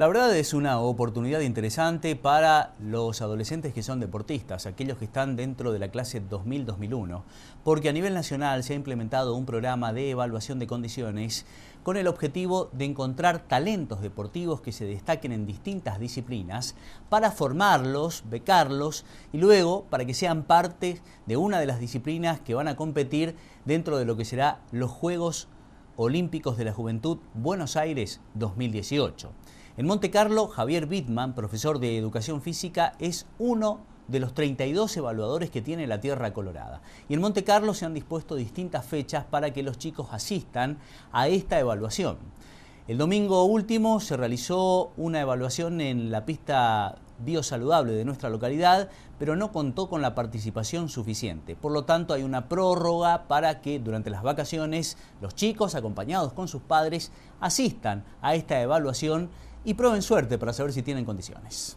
La verdad es una oportunidad interesante para los adolescentes que son deportistas, aquellos que están dentro de la clase 2000-2001, porque a nivel nacional se ha implementado un programa de evaluación de condiciones con el objetivo de encontrar talentos deportivos que se destaquen en distintas disciplinas para formarlos, becarlos y luego para que sean parte de una de las disciplinas que van a competir dentro de lo que será los Juegos Olímpicos de la Juventud Buenos Aires 2018. En Monte Carlo, Javier Bittman, profesor de educación física, es uno de los 32 evaluadores que tiene la Tierra Colorada. Y en Monte Carlo se han dispuesto distintas fechas para que los chicos asistan a esta evaluación. El domingo último se realizó una evaluación en la pista biosaludable de nuestra localidad, pero no contó con la participación suficiente. Por lo tanto, hay una prórroga para que durante las vacaciones los chicos, acompañados con sus padres, asistan a esta evaluación y prueben suerte para saber si tienen condiciones.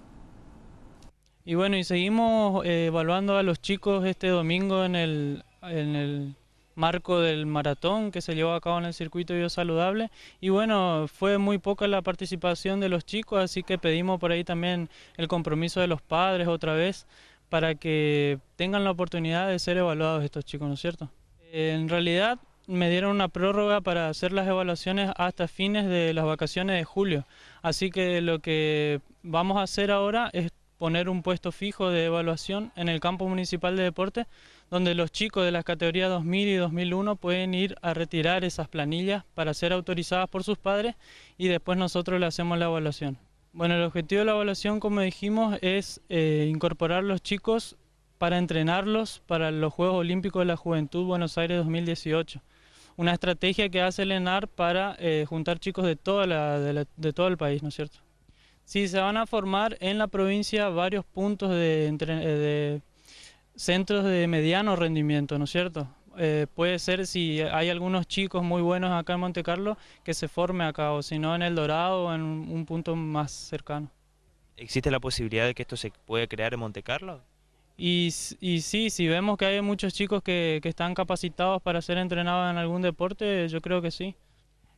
Y bueno, y seguimos eh, evaluando a los chicos este domingo en el, en el marco del maratón que se llevó a cabo en el circuito biosaludable y bueno, fue muy poca la participación de los chicos, así que pedimos por ahí también el compromiso de los padres otra vez para que tengan la oportunidad de ser evaluados estos chicos, ¿no es cierto? En realidad me dieron una prórroga para hacer las evaluaciones hasta fines de las vacaciones de julio. Así que lo que vamos a hacer ahora es poner un puesto fijo de evaluación en el campo municipal de deporte, donde los chicos de las categorías 2000 y 2001 pueden ir a retirar esas planillas para ser autorizadas por sus padres y después nosotros le hacemos la evaluación. Bueno, el objetivo de la evaluación, como dijimos, es eh, incorporar los chicos para entrenarlos para los Juegos Olímpicos de la Juventud Buenos Aires 2018 una estrategia que hace Lenar para eh, juntar chicos de, toda la, de, todo el país, ¿no es cierto? Sí, se van a formar en la provincia varios puntos de, eh, centros de mediano rendimiento, ¿no es cierto? Eh, puede ser si hay algunos chicos muy buenos acá en Monte Carlo que se forme acá, o si no en El Dorado o en un punto más cercano. ¿Existe la posibilidad de que esto se pueda crear en Monte Carlo? Y, sí, si vemos que hay muchos chicos que, que, están capacitados para ser entrenados en algún deporte, yo creo que sí.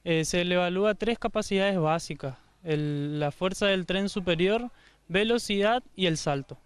Eh, se le evalúa tres capacidades básicas, la fuerza del tren superior, velocidad y el salto.